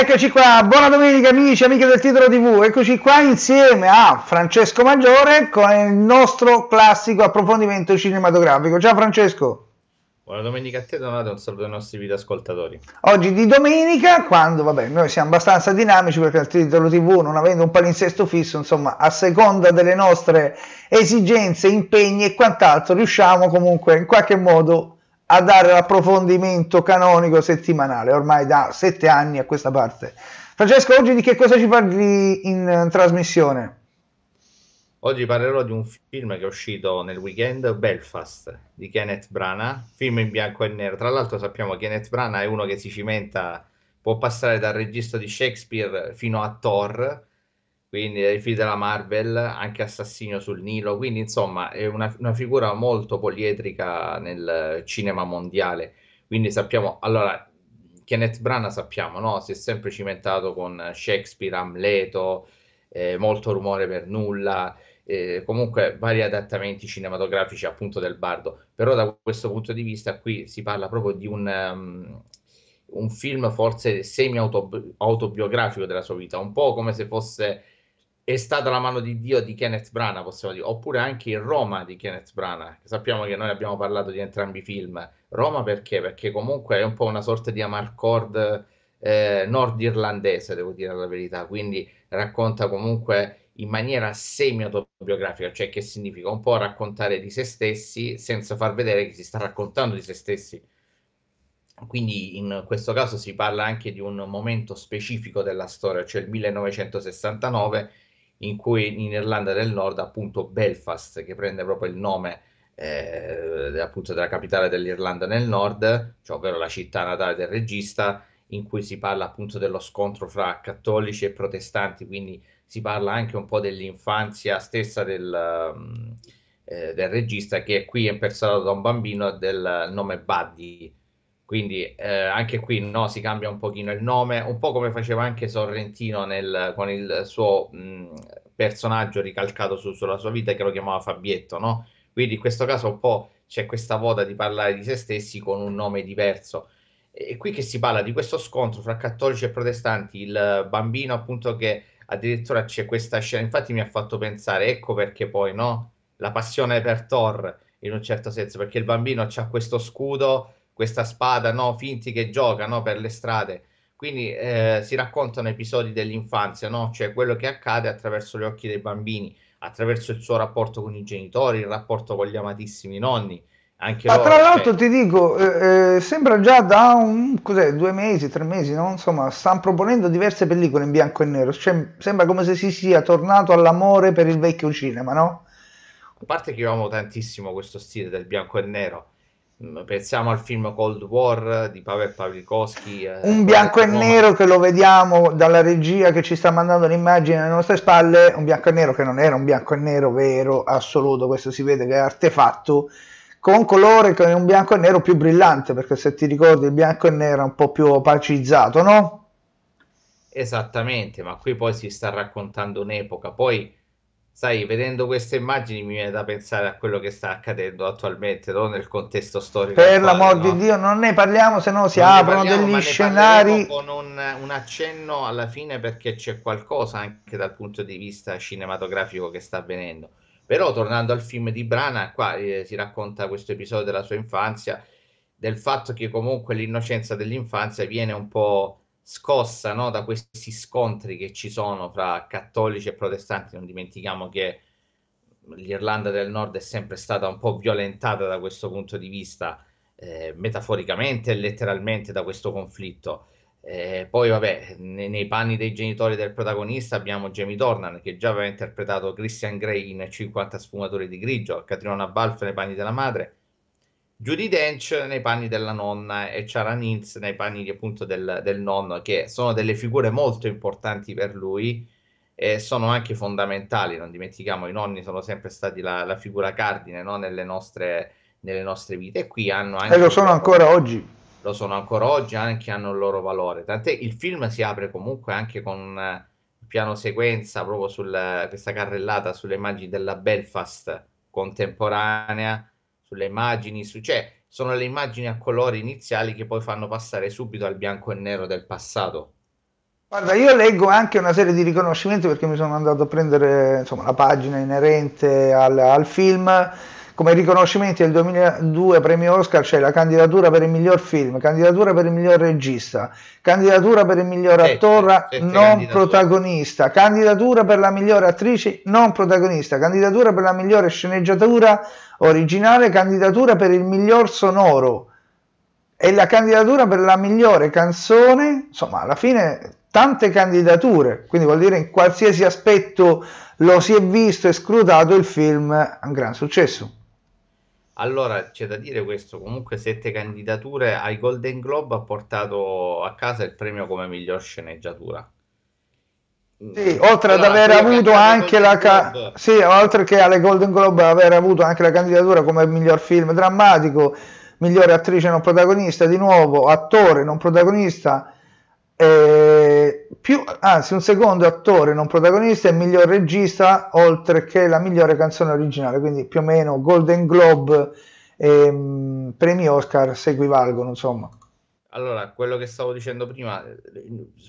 Eccoci qua, buona domenica amici, e amiche del titolo TV, eccoci qua insieme a Francesco Maggiore con il nostro classico approfondimento cinematografico. Ciao Francesco. Buona domenica a te Donato, un saluto ai nostri videoascoltatori. Oggi di domenica, quando vabbè, noi siamo abbastanza dinamici perché il titolo TV, non avendo un palinsesto fisso, insomma, a seconda delle nostre esigenze, impegni e quant'altro, riusciamo comunque in qualche modo a dare l'approfondimento canonico settimanale, ormai da sette anni a questa parte. Francesco, oggi di che cosa ci parli in uh, trasmissione? Oggi parlerò di un film che è uscito nel weekend, Belfast, di Kenneth Branagh, film in bianco e nero. Tra l'altro sappiamo che Kenneth Branagh è uno che si cimenta, può passare dal regista di Shakespeare fino a Thor, quindi dai film della Marvel, anche Assassino sul Nilo, quindi insomma è una, una figura molto poliedrica nel cinema mondiale, quindi sappiamo, allora Kenneth Branagh sappiamo, no? si è sempre cimentato con Shakespeare, Amleto, eh, molto rumore per nulla, eh, comunque vari adattamenti cinematografici appunto del Bardo, però da questo punto di vista qui si parla proprio di un, um, un film forse semi-autobiografico della sua vita, un po' come se fosse è stata la mano di Dio di Kenneth Branagh, possiamo dire, oppure anche il Roma di Kenneth Branagh. Sappiamo che noi abbiamo parlato di entrambi i film. Roma perché? Perché comunque è un po' una sorta di amarcord eh, nordirlandese, devo dire la verità, quindi racconta comunque in maniera semi-autobiografica, cioè che significa un po' raccontare di se stessi senza far vedere che si sta raccontando di se stessi. Quindi in questo caso si parla anche di un momento specifico della storia, cioè il 1969 in cui in Irlanda del Nord, appunto Belfast, che prende proprio il nome eh, appunto della capitale dell'Irlanda del Nord, cioè ovvero la città natale del regista, in cui si parla appunto dello scontro fra cattolici e protestanti, quindi si parla anche un po' dell'infanzia stessa del, mm, eh, del regista che qui è impersonato da un bambino del nome Buddy, quindi eh, anche qui no, si cambia un pochino il nome, un po' come faceva anche Sorrentino nel, con il suo mh, personaggio ricalcato su, sulla sua vita che lo chiamava Fabietto, no? Quindi in questo caso un po' c'è questa moda di parlare di se stessi con un nome diverso. E qui che si parla di questo scontro fra cattolici e protestanti, il bambino appunto che addirittura c'è questa scena, infatti mi ha fatto pensare, ecco perché poi no, la passione per Thor in un certo senso, perché il bambino ha questo scudo questa spada, no? Finti che gioca no? per le strade. Quindi eh, si raccontano episodi dell'infanzia, no? cioè quello che accade attraverso gli occhi dei bambini, attraverso il suo rapporto con i genitori, il rapporto con gli amatissimi nonni. Anche Ma loro, tra cioè l'altro cioè... ti dico, eh, eh, sembra già da un, due mesi, tre mesi, no? insomma, stanno proponendo diverse pellicole in bianco e nero, cioè, sembra come se si sia tornato all'amore per il vecchio cinema, no? A parte che io amo tantissimo questo stile del bianco e nero, Mm, pensiamo al film Cold War di Pavel Pavlikovsky. Eh, un bianco e nero che lo vediamo dalla regia che ci sta mandando l'immagine alle nostre spalle, un bianco e nero che non era un bianco e nero vero, assoluto, questo si vede che è artefatto, con colore che è un bianco e nero più brillante, perché se ti ricordi il bianco e nero è un po' più opacizzato, no? Esattamente, ma qui poi si sta raccontando un'epoca, poi sai, vedendo queste immagini mi viene da pensare a quello che sta accadendo attualmente, non nel contesto storico. Per l'amor no? di Dio, non ne parliamo, se no si non aprono parliamo, degli scenari. Con un, un, accenno alla fine perché c'è qualcosa anche dal punto di vista cinematografico che sta avvenendo. Però tornando al film di Brana, qua eh, si racconta questo episodio della sua infanzia, del fatto che comunque l'innocenza dell'infanzia viene un po' scossa no, da questi scontri che ci sono fra cattolici e protestanti. Non dimentichiamo che l'Irlanda del Nord è sempre stata un po' violentata da questo punto di vista, eh, metaforicamente e letteralmente da questo conflitto. Eh, poi, vabbè, ne, nei panni dei genitori del protagonista abbiamo Jamie Dornan, che già aveva interpretato Christian Grey in 50 sfumature di grigio, Catriona Balfe nei panni della madre, Judy Dench nei panni della nonna e Sharon Inz nei panni appunto del, del, nonno, che sono delle figure molto importanti per lui e sono anche fondamentali. Non dimentichiamo, i nonni sono sempre stati la, la figura cardine no? nelle, nostre, nelle, nostre, vite e qui hanno eh, anche... E lo sono ancora valore. oggi. Lo sono ancora oggi, anche hanno il loro valore. Tant'è il film si apre comunque anche con eh, piano sequenza proprio su questa carrellata sulle immagini della Belfast contemporanea sulle immagini, su, cioè sono le immagini a colori iniziali che poi fanno passare subito al bianco e nero del passato. Guarda, io leggo anche una serie di riconoscimenti perché mi sono andato a prendere insomma, la pagina inerente al, al film come riconoscimenti del 2002 premio Oscar c'è la candidatura per il miglior film, candidatura per il miglior regista, candidatura per il miglior attore non protagonista, candidatura per la migliore attrice non protagonista, candidatura per la migliore sceneggiatura originale, candidatura per il miglior sonoro e la candidatura per la migliore canzone, insomma alla fine tante candidature, quindi vuol dire in qualsiasi aspetto lo si è visto e scrutato il film ha un gran successo. Allora c'è da dire questo, comunque sette candidature ai Golden Globe ha portato a casa il premio come miglior sceneggiatura. Mm, sì, oltre allora, ad aver avuto anche la ca- sì, oltre che alle Golden Globe aver avuto anche la candidatura come miglior film drammatico, migliore attrice non protagonista di nuovo, attore non protagonista, eh, più, anzi ah, un secondo attore non protagonista e miglior regista oltre che la migliore canzone originale, quindi più o meno Golden Globe e mm, premi Oscar se equivalgono insomma. Allora, quello che stavo dicendo prima,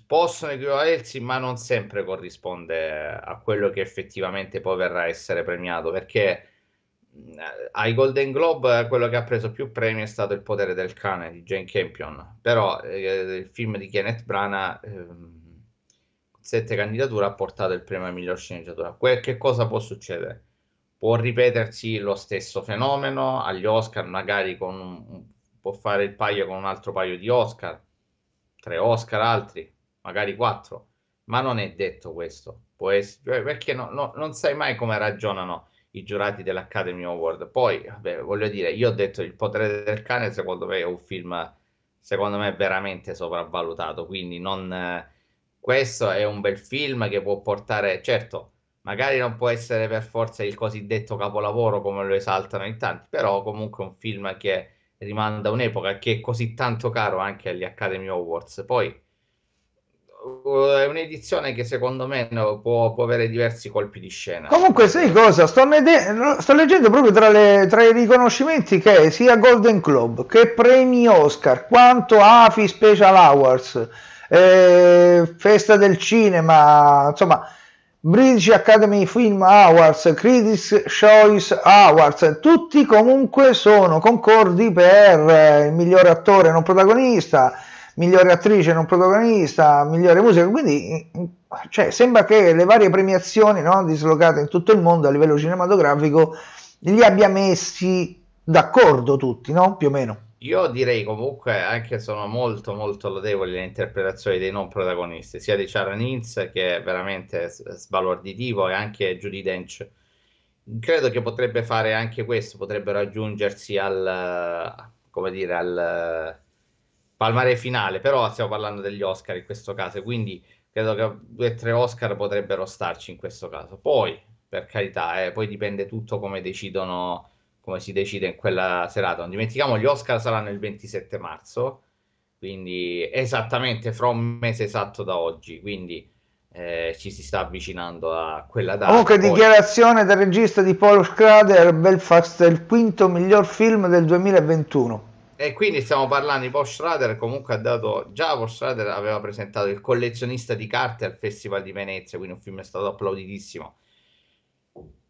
possono equivalersi, ma non sempre corrisponde a quello che effettivamente poi verrà a essere premiato, perché eh, ai Golden Globe eh, quello che ha preso più premi è stato Il potere del cane di Jane Campion, però eh, il film di Kenneth Branagh eh, sette candidature ha portato il premio al miglior sceneggiatore. Que- che cosa può succedere? Può ripetersi lo stesso fenomeno agli Oscar, magari con un, può fare il paio con un altro paio di Oscar, tre Oscar altri, magari quattro, ma non è detto questo, può essere, eh, perché no, no, non sai mai come ragionano i giurati dell'Academy Award. Poi, vabbè, voglio dire, io ho detto Il potere del cane, secondo me è un film, secondo me veramente sopravvalutato, quindi non questo è un bel film che può portare, certo, magari non può essere per forza il cosiddetto capolavoro come lo esaltano in tanti, però comunque è un film che rimanda un'epoca che è così tanto caro anche agli Academy Awards. Poi eh, è un'edizione che secondo me può, può, avere diversi colpi di scena. Comunque, sai cosa? Sto, nede- sto leggendo proprio tra, le, tra, i riconoscimenti che sia Golden Globe che premi Oscar quanto AFI Special Awards eh, Festa del Cinema, insomma, British Academy Film Awards, Critics Choice Awards, tutti comunque sono concordi per eh, il migliore attore non protagonista, migliore attrice non protagonista, migliore musica, quindi cioè, sembra che le varie premiazioni no, dislocate in tutto il mondo a livello cinematografico li abbia messi d'accordo tutti, no? più o meno. Io direi comunque anche sono molto molto lodevoli le interpretazioni dei non protagonisti, sia di Sharon Hinz che è veramente sbalorditivo e anche Judy Dench. Credo che potrebbe fare anche questo, potrebbero aggiungersi al, come dire, al palmare finale, però stiamo parlando degli Oscar in questo caso, quindi credo che due o tre Oscar potrebbero starci in questo caso. Poi, per carità, eh, poi dipende tutto come decidono come si decide in quella serata. Non dimentichiamo, gli Oscar saranno il 27 marzo, quindi esattamente fra un mese esatto da oggi, quindi eh, ci si sta avvicinando a quella data. Comunque poi... dichiarazione del regista di Paul Schrader, Belfast è il quinto miglior film del 2021. E quindi stiamo parlando di Paul Schrader, comunque ha dato, già Paul Schrader aveva presentato Il collezionista di carte al Festival di Venezia, quindi un film è stato applauditissimo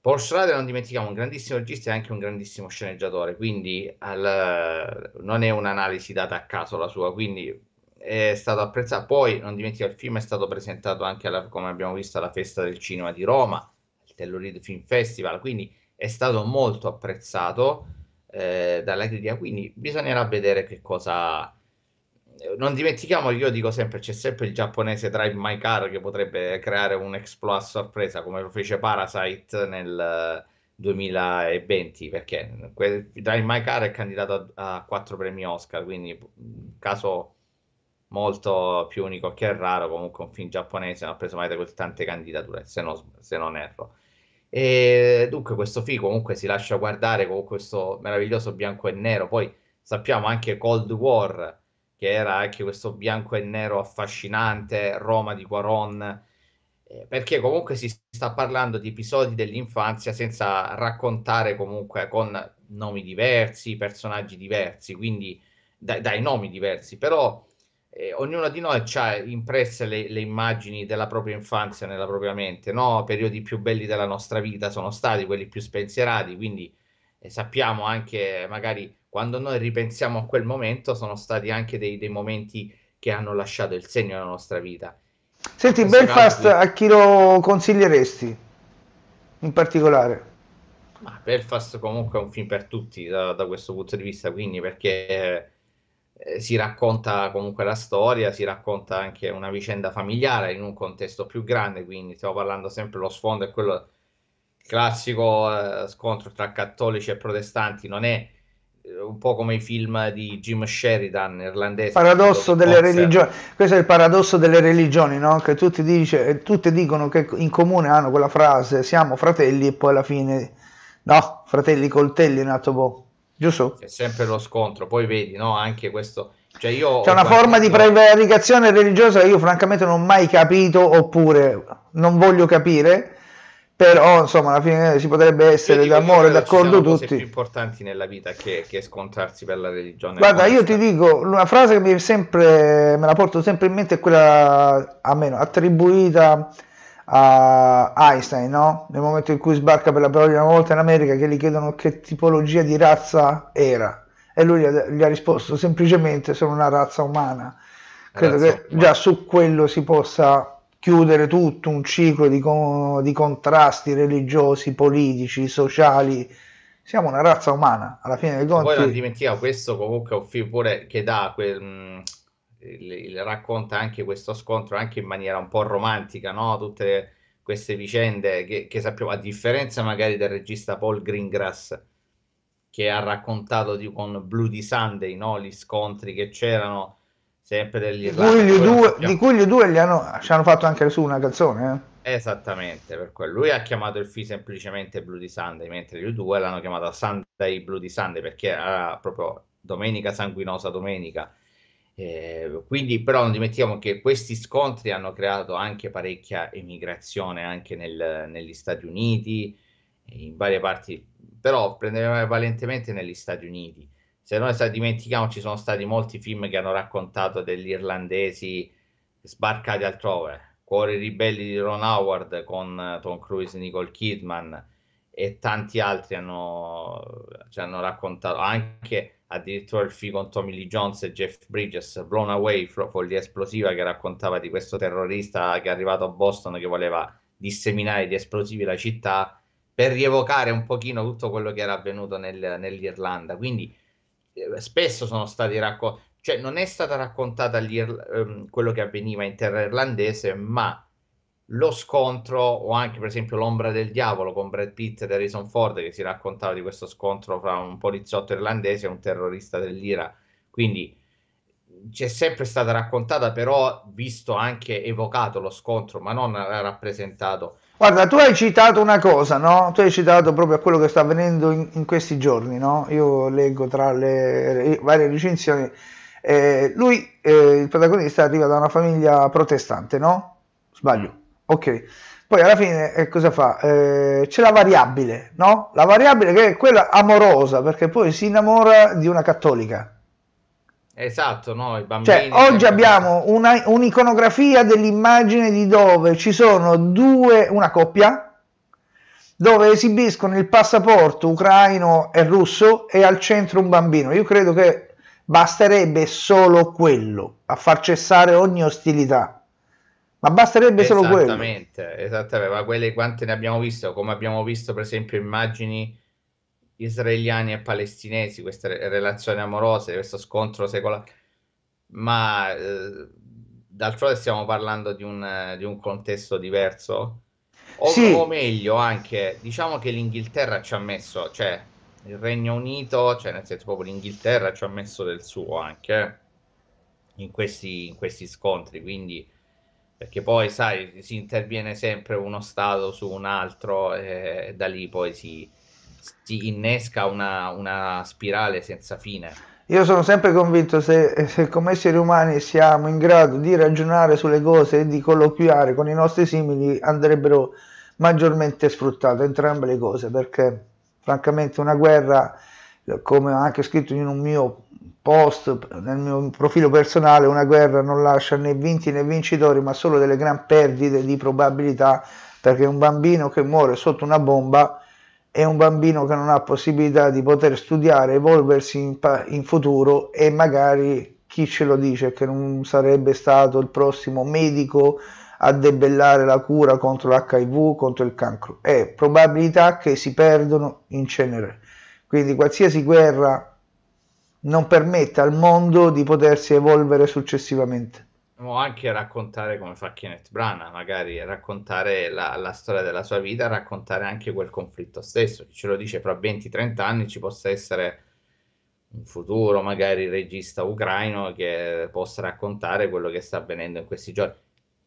Paul Schrader, non dimentichiamo, è un grandissimo regista e anche un grandissimo sceneggiatore, quindi al, non è un'analisi data a caso la sua, quindi è stato apprezzato. Poi, non dimentichiamo, il film è stato presentato anche, alla, come abbiamo visto, alla Festa del Cinema di Roma, al Tellurid Film Festival, quindi è stato molto apprezzato eh, dalla critica, quindi bisognerà vedere che cosa non dimentichiamo, io dico sempre, c'è sempre il giapponese Drive My Car che potrebbe creare un exploit a sorpresa come lo fece Parasite nel 2020, eh, perché Drive My Car è candidato a quattro premi Oscar, quindi caso molto più unico che è raro, comunque un film giapponese non ha preso mai da così tante candidature, se, non, se non erro. E dunque questo film comunque si lascia guardare con questo meraviglioso bianco e nero, poi sappiamo anche Cold War che era anche questo bianco e nero affascinante, Roma di Quaron, eh, perché comunque si sta parlando di episodi dell'infanzia senza raccontare comunque con nomi diversi, personaggi diversi, quindi dai, dai nomi diversi, però eh, ognuno di noi ha impresse le, le, immagini della propria infanzia nella propria mente, no? periodi più belli della nostra vita sono stati quelli più spensierati, quindi eh, sappiamo anche magari quando noi ripensiamo a quel momento, sono stati anche dei, dei momenti che hanno lasciato il segno nella nostra vita. Senti, Belfast caso... a chi lo consiglieresti in particolare? Ma Belfast comunque è un film per tutti da, da questo punto di vista, quindi perché eh, si racconta comunque la storia, si racconta anche una vicenda familiare in un contesto più grande, quindi stiamo parlando sempre lo sfondo è quello classico eh, scontro tra cattolici e protestanti, non è eh, un po' come i film di Jim Sheridan irlandese. Paradosso delle religioni, questo è il paradosso delle religioni, no? che tutti, dice, eh, tutti dicono che in comune hanno quella frase siamo fratelli e poi alla fine no, fratelli coltelli in atto po', giusto? È sempre lo scontro, poi vedi no? anche questo... Cioè io C'è una forma di prevaricazione religiosa che io francamente non ho mai capito oppure non voglio capire però insomma alla fine si potrebbe essere d'amore d'accordo tutti cose più importanti nella vita che, che scontrarsi per la religione guarda io ti dico una frase che mi sempre me la porto sempre in mente è quella almeno attribuita a Einstein no? nel momento in cui sbarca per la prima volta in America che gli chiedono che tipologia di razza era e lui gli ha, gli ha risposto semplicemente sono una razza umana credo razza che umana. già su quello si possa chiudere tutto un ciclo di, di contrasti religiosi, politici, sociali, siamo una razza umana alla fine del conti. Poi non dimentichiamo, questo comunque è un film pure che dà quel, mh, mm, il, racconta anche questo scontro anche in maniera un po' romantica, no? Tutte le, queste vicende che, che, sappiamo, a differenza magari del regista Paul Greengrass che ha raccontato di, con Bloody Sunday, no? Gli scontri che c'erano sempre degli Di di cui gli due ci hanno fatto anche su una canzone. Eh? Esattamente, per quello. Lui ha chiamato il film semplicemente Bloody Sunday, mentre gli due l'hanno chiamato Sunday Bloody Sunday perché era proprio domenica sanguinosa domenica. Eh, quindi però non dimentichiamo che questi scontri hanno creato anche parecchia emigrazione anche nel, negli Stati Uniti, in varie parti, però prendeva prevalentemente negli Stati Uniti se noi dimentichiamo ci sono stati molti film che hanno raccontato degli irlandesi sbarcati altrove, Cuori ribelli di Ron Howard con Tom Cruise e Nicole Kidman e tanti altri hanno, ci hanno raccontato anche addirittura il film con Tommy Lee Jones e Jeff Bridges, Blown Away, Follia Esplosiva che raccontava di questo terrorista che è arrivato a Boston che voleva disseminare gli esplosivi la città per rievocare un pochino tutto quello che era avvenuto nel, nell'Irlanda. Quindi eh, spesso sono stati raccontati, cioè non è stata raccontata ehm, quello che avveniva in terra irlandese, ma lo scontro o anche per esempio l'ombra del diavolo con Brad Pitt e Harrison Ford che si raccontava di questo scontro fra un poliziotto irlandese e un terrorista dell'Ira. Quindi c'è sempre stata raccontata, però visto anche evocato lo scontro, ma non rappresentato. Guarda, tu hai citato una cosa, no? Tu hai citato proprio quello che sta avvenendo in, in questi giorni, no? Io leggo tra le varie recensioni. Eh, lui, eh, il protagonista, arriva da una famiglia protestante, no? Sbaglio. Ok. Poi alla fine eh, cosa fa? Eh, c'è la variabile, no? La variabile che è quella amorosa, perché poi si innamora di una cattolica, Esatto, no, cioè, oggi abbiamo una, un'iconografia dell'immagine di dove ci sono due, una coppia, dove esibiscono il passaporto ucraino e russo e al centro un bambino. Io credo che basterebbe solo quello a far cessare ogni ostilità. Ma basterebbe solo quello. Esattamente, esattamente. Ma quelle quante ne abbiamo visto, come abbiamo visto per esempio immagini israeliani e palestinesi, queste relazioni amorose, questo scontro secolare, ma eh, d'altronde stiamo parlando di un, di un contesto diverso. O, sì. o, meglio, anche diciamo che l'Inghilterra ci ha messo, cioè il Regno Unito, cioè nel senso proprio l'Inghilterra ci ha messo del suo anche in questi, in questi scontri, quindi perché poi sai si interviene sempre uno Stato su un altro eh, e da lì poi si, si innesca una, una spirale senza fine. Io sono sempre convinto se, se come esseri umani siamo in grado di ragionare sulle cose e di colloquiare con i nostri simili andrebbero maggiormente sfruttate entrambe le cose perché francamente una guerra come ho anche scritto in un mio post nel mio profilo personale una guerra non lascia né vinti né vincitori ma solo delle gran perdite di probabilità perché un bambino che muore sotto una bomba è un bambino che non ha possibilità di poter studiare, evolversi in, in futuro e magari chi ce lo dice che non sarebbe stato il prossimo medico a debellare la cura contro l'HIV, contro il cancro. È probabilità che si perdono in cenere. Quindi qualsiasi guerra non permette al mondo di potersi evolvere successivamente o anche raccontare come fa Kenneth Brana, magari raccontare la, la, storia della sua vita, raccontare anche quel conflitto stesso, ce lo dice fra 20-30 anni ci possa essere un futuro magari regista ucraino che possa raccontare quello che sta avvenendo in questi giorni.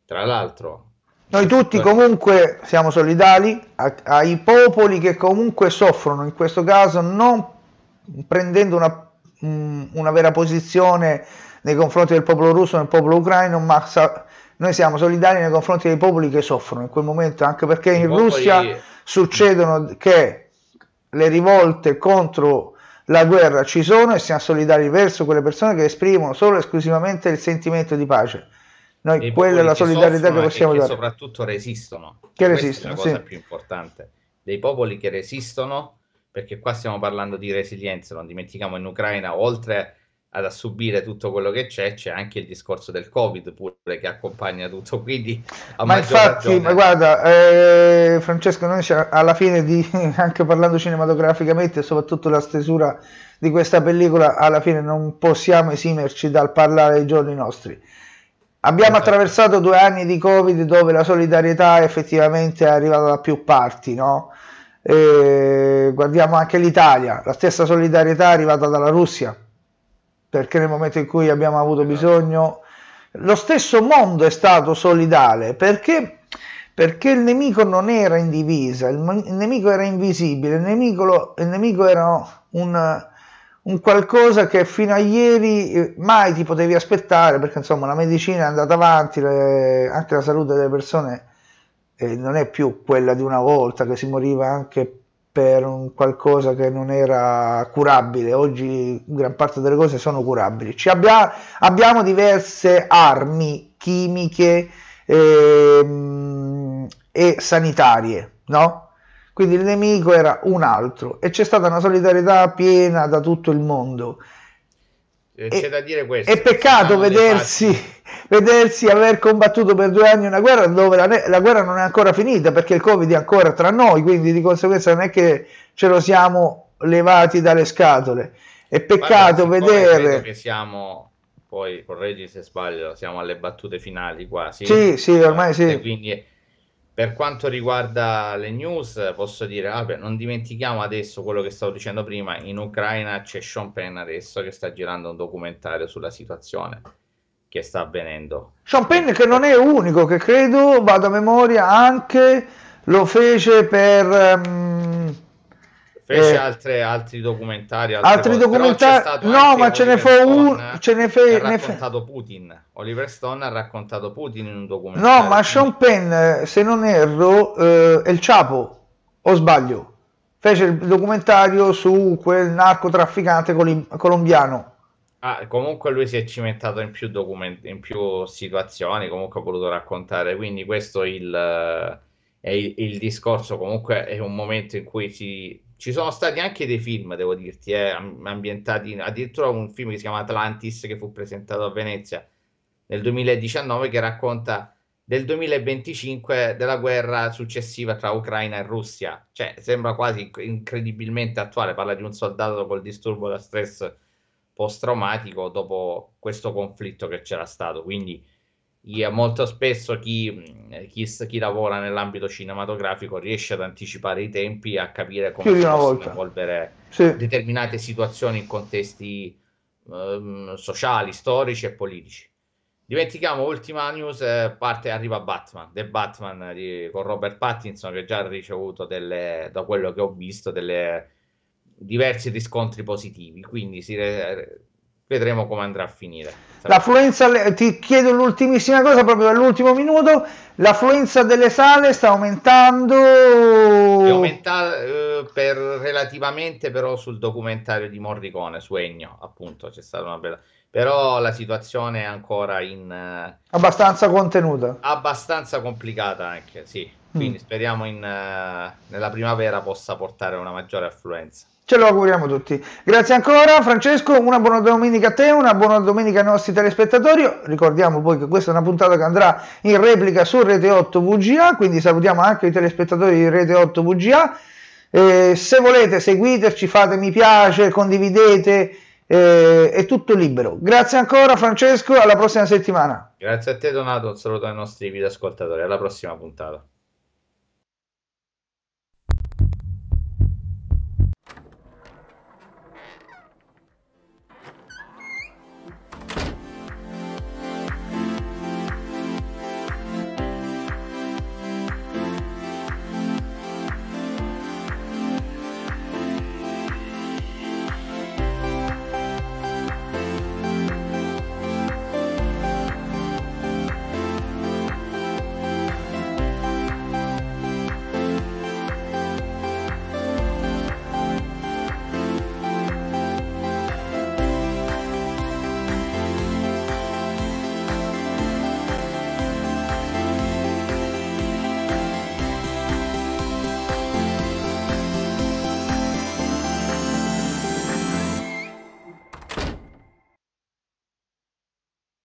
Tra l'altro... Noi tutti comunque siamo solidali ai popoli che comunque soffrono, in questo caso non prendendo una, una vera posizione nei confronti del popolo russo e del popolo ucraino, ma sa- noi siamo solidari nei confronti dei popoli che soffrono in quel momento, anche perché in Russia è... succedono che le rivolte contro la guerra ci sono e siamo solidari verso quelle persone che esprimono solo e esclusivamente il sentimento di pace. Noi e quella è la solidarietà che possiamo che dare. soprattutto resistono. Che Questa resistono, è la cosa sì. più importante. Dei popoli che resistono, perché qua stiamo parlando di resilienza, non dimentichiamo in Ucraina, oltre a ad subire tutto quello che c'è, c'è anche il discorso del Covid pure che accompagna tutto. Quindi ma infatti, ragione... ma guarda, eh, Francesco, noi alla fine di anche parlando cinematograficamente, soprattutto la stesura di questa pellicola, alla fine non possiamo esimerci dal parlare ai giorni nostri. Abbiamo esatto. attraversato due anni di Covid dove la solidarietà effettivamente è arrivata da più parti, no? Eh, guardiamo anche l'Italia, la stessa solidarietà è arrivata dalla Russia, perché nel momento in cui abbiamo avuto bisogno, lo stesso mondo è stato solidale, perché perché il nemico non era in divisa, il, nemico era invisibile, il nemico, il nemico era un, un, qualcosa che fino a ieri eh, mai ti potevi aspettare, perché insomma la medicina è andata avanti, le, anche la salute delle persone eh, non è più quella di una volta che si moriva anche per un qualcosa che non era curabile. Oggi gran parte delle cose sono curabili. Abbia, abbiamo diverse armi chimiche e, ehm, e sanitarie, no? Quindi il nemico era un altro e c'è stata una solidarietà piena da tutto il mondo eh, c'è da dire questo. È peccato vedersi, vedersi, aver combattuto per due anni una guerra dove la, la, guerra non è ancora finita perché il Covid è ancora tra noi, quindi di conseguenza non è che ce lo siamo levati dalle scatole. È peccato Guarda, vedere... Che siamo, poi correggi se sbaglio, siamo alle battute finali quasi. Sì, sì, ormai eh, sì. Quindi per quanto riguarda le news, posso dire, vabbè, non dimentichiamo adesso quello che stavo dicendo prima, in Ucraina c'è Sean Penn adesso che sta girando un documentario sulla situazione che sta avvenendo. Sean Penn che non è unico, che credo, vado a memoria, anche lo fece per... Um Fece eh, altre, altri documentari. Altre altri documentari. No, ma ce ne fu uno. Ce ne fe- ha raccontato ne fe- Putin. Oliver Stone ha raccontato Putin in un documentario. No, ma Sean Penn, se non erro, eh, è il Ciapo. O sbaglio? Fece il documentario su quel narcotrafficante col- colombiano. Ah, comunque lui si è cimentato in più, documenti in più situazioni, comunque ha voluto raccontare, quindi questo il, eh, è il, il, discorso, comunque è un momento in cui si ci sono stati anche dei film, devo dirti, eh, ambientati, in, addirittura un film che si chiama Atlantis che fu presentato a Venezia nel 2019 che racconta del 2025 della guerra successiva tra Ucraina e Russia. Cioè, sembra quasi incredibilmente attuale, parla di un soldato col disturbo da stress post-traumatico dopo questo conflitto che c'era stato, quindi molto spesso chi, chi, chi, lavora nell'ambito cinematografico riesce ad anticipare i tempi a capire come sì, possono evolvere sì. determinate situazioni in contesti eh, sociali, storici e politici. Dimentichiamo, ultima news, eh, parte, arriva Batman, The Batman di, con Robert Pattinson che già ha ricevuto, delle, da quello che ho visto, delle, diversi riscontri positivi, quindi si, vedremo come andrà a finire. L'affluenza, ti chiedo l'ultimissima cosa, proprio dall'ultimo minuto, l'affluenza delle sale sta aumentando? È aumentata eh, relativamente però sul documentario di Morricone, Suegno, appunto, c'è stata una bella... Però la situazione è ancora in... Eh, abbastanza contenuta. Abbastanza complicata anche, sì. Quindi mm. speriamo in, eh, nella primavera possa portare una maggiore affluenza. Ce lo auguriamo tutti. Grazie ancora Francesco, una buona domenica a te, una buona domenica ai nostri telespettatori. Ricordiamo poi che questa è una puntata che andrà in replica su Rete 8 VGA, quindi salutiamo anche i telespettatori di Rete 8 VGA. Eh, se volete seguiteci, fate mi piace, condividete, eh, è tutto libero. Grazie ancora Francesco, alla prossima settimana. Grazie a te Donato, un saluto ai nostri video ascoltatori, alla prossima puntata.